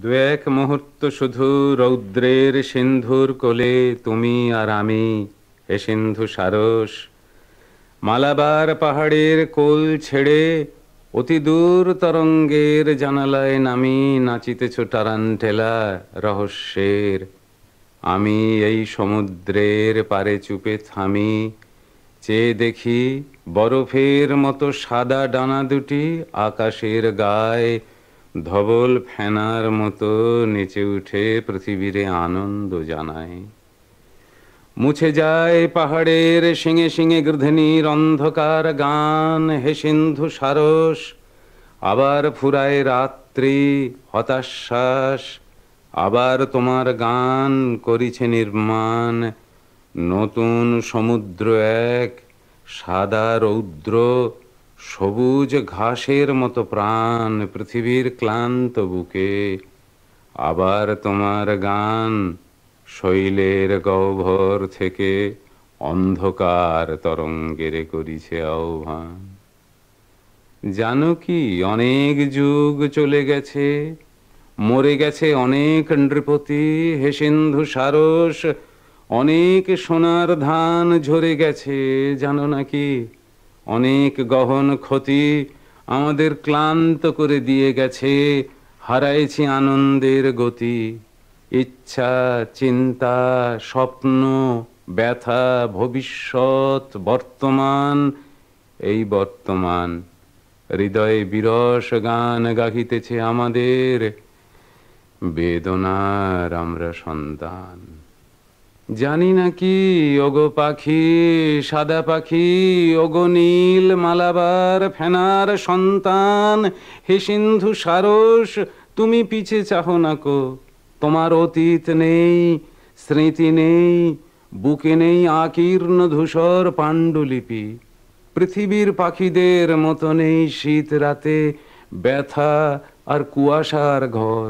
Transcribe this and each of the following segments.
দু এক মুহূর্ত শুধু রৌদ্রের সিন্ধুর কোলে তুমি আর আমি হে সিন্ধু সারস মালাবার পাহাড়ের কোল ছেড়ে অতি দূর তরঙ্গের জানালায় নামি নাচিতেছ ঠেলা রহস্যের আমি এই সমুদ্রের পারে চুপে থামি চেয়ে দেখি বরফের মতো সাদা ডানা দুটি আকাশের গায় ধবল ফেনার মতো নেচে উঠে পৃথিবীরে আনন্দ জানায় মুছে যায় পাহাড়ের শিঙে শিঙে গৃধিনীর অন্ধকার গান হে সিন্ধু সারস আবার ফুরায় রাত্রি হতাশ্বাস আবার তোমার গান করিছে নির্মাণ নতুন সমুদ্র এক সাদা রৌদ্র সবুজ ঘাসের মতো প্রাণ পৃথিবীর ক্লান্ত বুকে আবার তোমার গান শৈলের গহ্বর থেকে অন্ধকার তরঙ্গেরে করিছে আহ্বান জানো কি অনেক যুগ চলে গেছে মরে গেছে অনেক নৃপতি হেসেন্ধু সারস অনেক সোনার ধান ঝরে গেছে জানো নাকি অনেক গহন ক্ষতি আমাদের ক্লান্ত করে দিয়ে গেছে হারাইছি আনন্দের গতি ইচ্ছা চিন্তা স্বপ্ন ব্যথা ভবিষ্যৎ বর্তমান এই বর্তমান হৃদয়ে বিরস গান গাহিতেছে আমাদের বেদনার আমরা সন্তান জানি নাকি ওগো পাখি সাদা পাখি ওগো নীল মালাবার ফেনার সন্তান হে সিন্ধু সারস তুমি পিছে চাহো নাকো তোমার অতীত নেই স্মৃতি নেই বুকে নেই আকীর্ণ ধূসর পাণ্ডুলিপি পৃথিবীর পাখিদের মতো নেই শীত রাতে ব্যথা আর কুয়াশার ঘর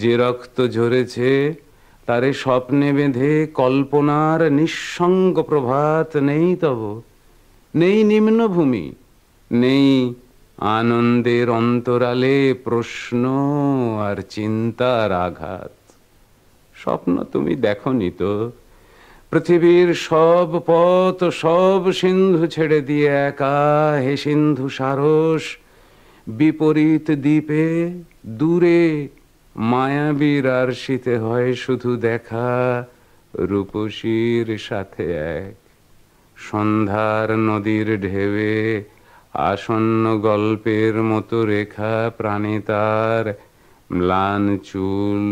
যে রক্ত ঝরেছে তারে স্বপ্নে বেঁধে কল্পনার নিঃসঙ্গ প্রভাত নেই তব নেই নিম্নভূমি নেই আনন্দের অন্তরালে প্রশ্ন আর চিন্তার আঘাত স্বপ্ন তুমি নি তো পৃথিবীর সব পথ সব সিন্ধু ছেড়ে দিয়ে একা হে সিন্ধু সারস বিপরীত দ্বীপে দূরে মায়াবীর আর শীতে হয় শুধু দেখা রূপসীর সাথে এক সন্ধ্যার নদীর ঢেবে আসন্ন গল্পের মতো রেখা প্রাণে তার ম্লান চুল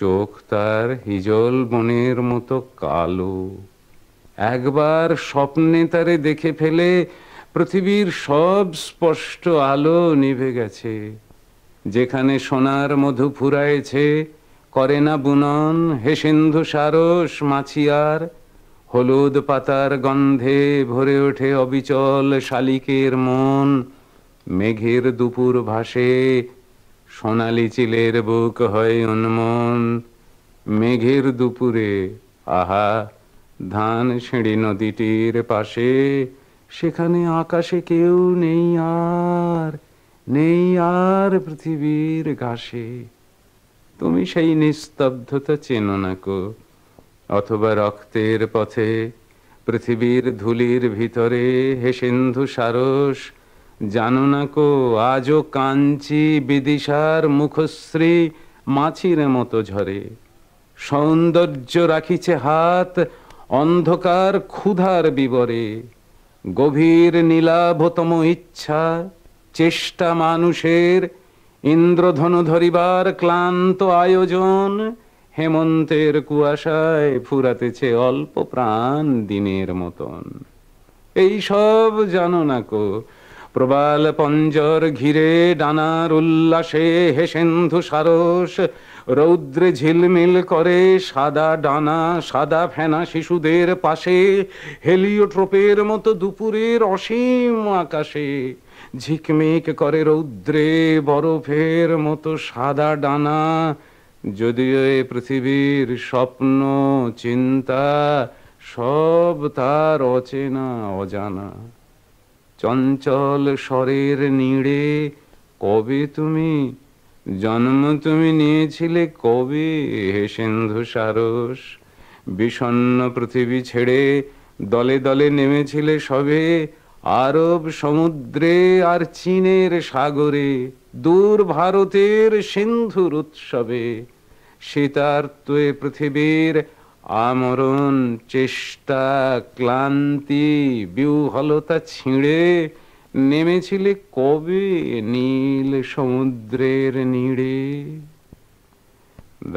চোখ তার হিজল বনের মতো কালো একবার স্বপ্নে তারে দেখে ফেলে পৃথিবীর সব স্পষ্ট আলো নিভে গেছে যেখানে সোনার মধু ফুরায়েছে করে না বুনন হে সিন্ধু সারস মাছিয়ার হলুদ পাতার গন্ধে ভরে ওঠে অবিচল শালিকের মন মেঘের দুপুর ভাসে সোনালি চিলের বুক হয় উন্মন মেঘের দুপুরে আহা ধান সিঁড়ি নদীটির পাশে সেখানে আকাশে কেউ নেই আর নেই আর পৃথিবীর ঘাসে তুমি সেই নিস্তব্ধতা চেনো না কো অথবা রক্তের পথে পৃথিবীর ধুলির ভিতরে হে সিন্ধু সারস জানো না কো আজও কাঞ্চি বিদিশার মুখশ্রী মাছির মতো ঝরে সৌন্দর্য রাখিছে হাত অন্ধকার ক্ষুধার বিবরে গভীর নীলাভতম ইচ্ছা চেষ্টা মানুষের ইন্দ্রধনু ধরিবার ক্লান্ত আয়োজন হেমন্তের কুয়াশায় ফুরাতেছে অল্প প্রাণ দিনের মতন এই সব জানো না কো প্রবাল পঞ্জর ঘিরে ডানার উল্লাসে হেসেন্ধু সারস রৌদ্রে ঝিলমিল করে সাদা ডানা সাদা ফেনা শিশুদের পাশে হেলিওট্রোপের মতো দুপুরের অসীম আকাশে ঝিকমিক করে রৌদ্রে বরফের মতো সাদা ডানা যদিও এ পৃথিবীর স্বপ্ন চিন্তা সব তার অচেনা অজানা চঞ্চল স্বরের নীড়ে কবে তুমি জন্ম তুমি নিয়েছিলে কবে হে সিন্ধু সারস বিষণ্ন পৃথিবী ছেড়ে দলে দলে নেমেছিলে সবে আরব সমুদ্রে আর চীনের সাগরে দূর ভারতের সিন্ধুর উৎসবে শীতার্থ পৃথিবীর আমরণ চেষ্টা ক্লান্তি বিউহলতা ছিঁড়ে নেমেছিলে কবে নীল সমুদ্রের নীড়ে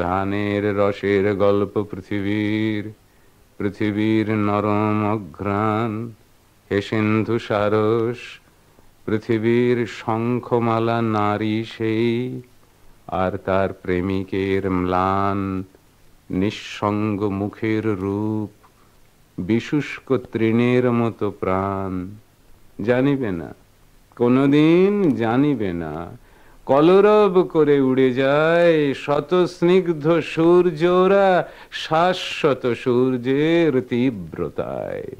ধানের রসের গল্প পৃথিবীর পৃথিবীর নরম অঘ্রাণ হেসেন্ধু সারস পৃথিবীর শঙ্খমালা নারী সেই আর তার প্রেমিকের ম্লান নিঃসঙ্গ মুখের রূপ বিশুষ্ক তৃণের মতো প্রাণ জানিবে না কোনোদিন জানিবে না কলরব করে উড়ে যায় শত স্নিগ্ধ সূর্যরা শাশ্বত সূর্যের তীব্রতায়